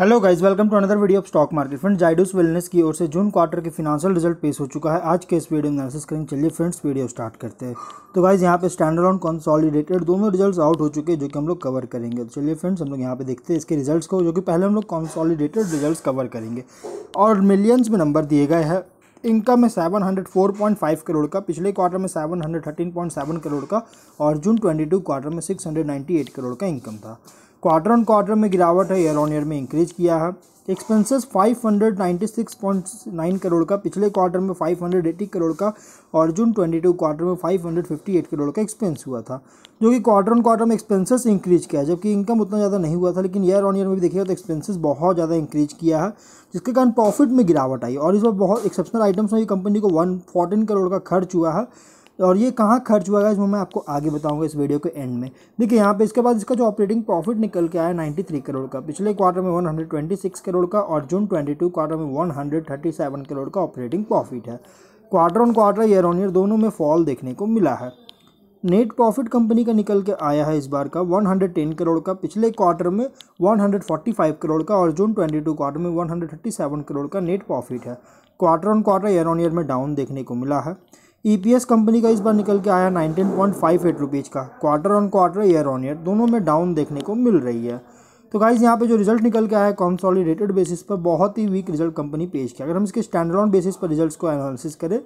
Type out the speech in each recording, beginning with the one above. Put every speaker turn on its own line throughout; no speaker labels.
Hello guys welcome to another video of stock market friend Zydus wellness की ओर से June quarter के financial result पेश हो चुका है आज के इस वीडियो एनालिसिस करेंगे चलिए फ्रेंड्स वीडियो स्टार्ट करते हैं तो गाइस यहाँ पे स्टैंडर्ड ऑन कॉन्सॉलिडेटेड दोनों रिजल्ट्स आउट हो चुके हैं जो कि हम लोग कवर करेंगे तो चलिए फ्रेंड्स हम लोग यहाँ पे देखते हैं इसके रिजल्ट को जो कि पहले हम लोग कॉन्सॉलीडेटेड रिजल्ट कवर करेंगे और मिलियंस में नंबर दिए गए हैं इनकम में फाइव करोड़ का पिछले क्वार्टर में सेवन करोड़ का और जून टू क्वार्टर में एट करोड़ का इनकम था क्वार्टर ऑन क्वार्टर में गिरावट है ईयर ऑन ईयर में इंक्रीज किया है एक्सपेंसेस 596.9 करोड़ का पिछले क्वार्टर में 580 करोड़ का और जून 22 क्वार्टर में 558 करोड़ का एक्सपेंस हुआ था जो कि क्वार्टर ऑन क्वार्टर में एक्सपेंसेस इंक्रीज किया जबकि इनकम उतना ज़्यादा नहीं हुआ था लेकिन ईयर ऑन ईयर में भी देखिएगा तो एक्सपेंसेस बहुत ज़्यादा इंक्रीज किया है जिसके कारण प्रॉफिट में गिरावट आई और इस बार बहुत एक्सेप्शनल आइटम्स में कंपनी को वन करोड़ का खर्च हुआ है और ये कहाँ खर्च हुआ है वो मैं आपको आगे बताऊंगा इस वीडियो के एंड में देखिए यहाँ पे इसके बाद इसका जो ऑपरेटिंग प्रॉफिट निकल के आया 93 करोड़ का पिछले क्वार्टर में 126 करोड़ का और जून 22 क्वार्टर में 137 करोड़ का ऑपरेटिंग प्रॉफिट है quarter on quarter year on year दोनों में फॉल देखने को मिला है नेट प्रॉफिट कंपनी का निकल के आया है इस बार का 110 करोड़ का पिछले क्वार्टर में 145 करोड़ का और जून 22 क्वार्टर में 137 करोड़ का नेट प्रॉफिट है quarter on quarter year on year में डाउन देखने को मिला है ईपीएस e कंपनी का इस बार निकल के आया 19.58 रुपीज़ का quarter on quarter year on year दोनों में डाउन देखने को मिल रही है तो गाइज यहाँ पे जो रिजल्ट निकल के आया है कॉन्सॉलीडेटेड बेसिस पर बहुत ही वीक रिजल्ट कंपनी पेश किया अगर हम इसके स्टैंडर्ड ऑन बेसिस पर रिजल्ट्स को एनालिसिस करें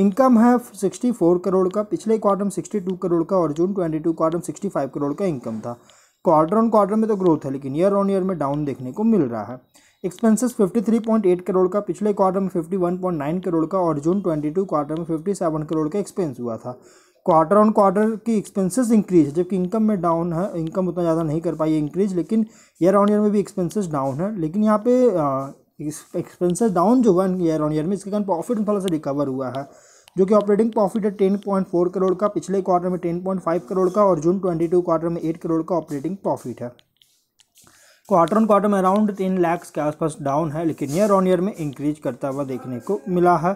इनकम है 64 करोड़ का पिछले क्वार्टर में 62 करोड़ का और जून 22 क्वार्टर में 65 करोड़ का इनकम था क्वार्टर ऑन क्वार्टर में तो ग्रोथ है लेकिन ईयर ऑन ईयर में डाउन देखने को मिल रहा है एक्सपेंसेस 53.8 करोड़ का पिछले क्वार्टर में 51.9 करोड़ का और जून 22 क्वार्टर में 57 करोड़ का एक्सपेंस हुआ था क्वार्टर ऑन क्वार्टर की एक्सपेंसेस इंक्रीज जबकि इनकम में डाउन है इनकम उतना ज़्यादा नहीं कर पाई है इंक्रीज लेकिन ईयर ऑन ईयर में भी एक्सपेंसेस डाउन है लेकिन यहाँ पे एक्सपेंसेस डाउन जो हुआ ईयर ऑन ईयर में इसके कारण प्रॉफिट थोड़ा सा रिकवर हुआ है जो कि ऑपरेटिंग प्रॉफिट है टेन पॉइंट फोर करोड़ का पिछले क्वार्टर में टेन पॉइंट फाइव करोड़ का और जून ट्वेंटी टू क्वार्टर में एट करोड़ का ऑपरेटिंग प्रॉफिट है क्वार्टर ऑन क्वार्टर में अराउंड तीन लैक्स के आसपास डाउन है लेकिन ईयर ऑन ईयर में इंक्रीज करता हुआ देखने को मिला है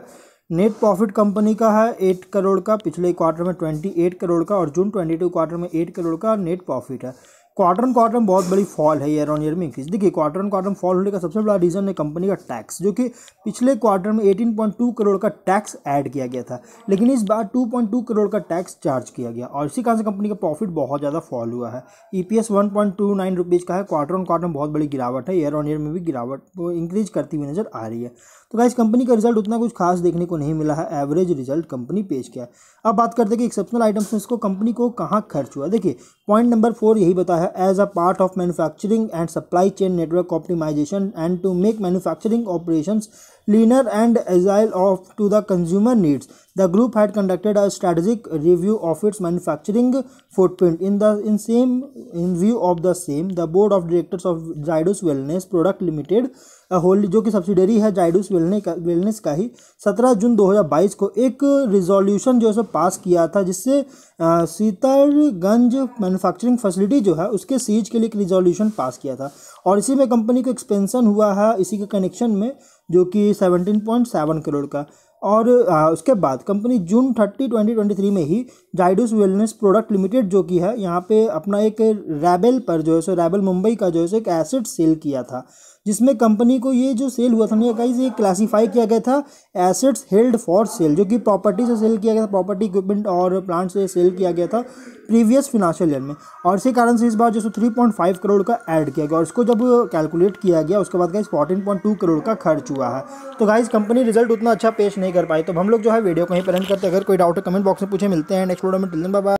नेट प्रॉफिट कंपनी का है एट करोड़ का पिछले क्वार्टर में ट्वेंटी एट करोड़ का और जून ट्वेंटी टू क्वार्टर में एट करोड़ का नेट प्रॉफिट है क्वार्टर क्वार्टर बहुत बड़ी फॉल है ईयर ऑन ईयर में इंक्रीज देखिए क्वार्टर क्वार्टर फॉल होने का सबसे बड़ा रीज़न है कंपनी का टैक्स जो कि पिछले क्वार्टर में 18.2 करोड़ का टैक्स ऐड किया गया था लेकिन इस बार 2.2 करोड़ का टैक्स चार्ज किया गया और इसी कारण से कंपनी का प्रॉफिट बहुत ज़्यादा फॉल हुआ है ई e पी का है क्वार्टर ऑन क्वार्टर बहुत बड़ी गिरावट है ईयर ऑन ईयर में भी गिरावट वो इंक्रीज करती हुई नज़र आ रही है तो क्या कंपनी का रिजल्ट उतना कुछ खास देखने को नहीं मिला है एवरेज रिजल्ट कंपनी पेश किया अब बात करते हैं कि एक्सेप्शनल आइटम्स में इसको कंपनी को कहाँ खर्च हुआ देखिए पॉइंट नंबर फोर यही बताया as a part of manufacturing and supply chain network optimisation and to make manufacturing operations leaner and agile of, to the consumer needs. The group had conducted a strategic review of its manufacturing footprint. In the in same in view of the same, the board of directors of Zydus Wellness Product Limited hold जो कि subsidiary है जाइडस वेलने का wellness का ही 17 जून 2022 को एक resolution जो है पास किया था जिससे सीतारगंज मैन्युफैक्चरिंग फैसिलिटी जो है उसके सीज के लिए एक रिजोल्यूशन पास किया था और इसी में कंपनी को एक्सपेंशन हुआ है इसी के कनेक्शन में जो कि 17.7 करोड़ का और आ, उसके बाद कंपनी जून 30 2023 में ही जाइडस वेलनेस प्रोडक्ट लिमिटेड जो कि है यहाँ पे अपना एक रैबेल पर जो है सो रैबेल मुंबई का जो है सो एक एसेट सेल किया था जिसमें कंपनी को ये जो सेल हुआ था ना गाइज ये क्लासीफाई किया गया था एसेट्स हेल्ड फॉर सेल जो कि प्रॉपर्टी से सेल किया गया था प्रॉपर्टी इक्विपमेंट और प्लांट से सेल किया गया था प्रीवियस फिनेंशियल ईयर में और इसी कारण से इस बार जो so three point five crore का ऐड किया गया और इसको जब कैलकुलेट किया गया उसके बाद guys fourteen point two crore का खर्च हुआ है तो गाइज कंपनी रिजल्ट उतना अच्छा पेश नहीं कर पाई तो हम लोग जो है वीडियो को ही पेरेंट करते अगर कोई डाउट है कमेंट बॉक्स में पूछे मिलते हैं नेक्स्ट वीडियो में टिलन बाबा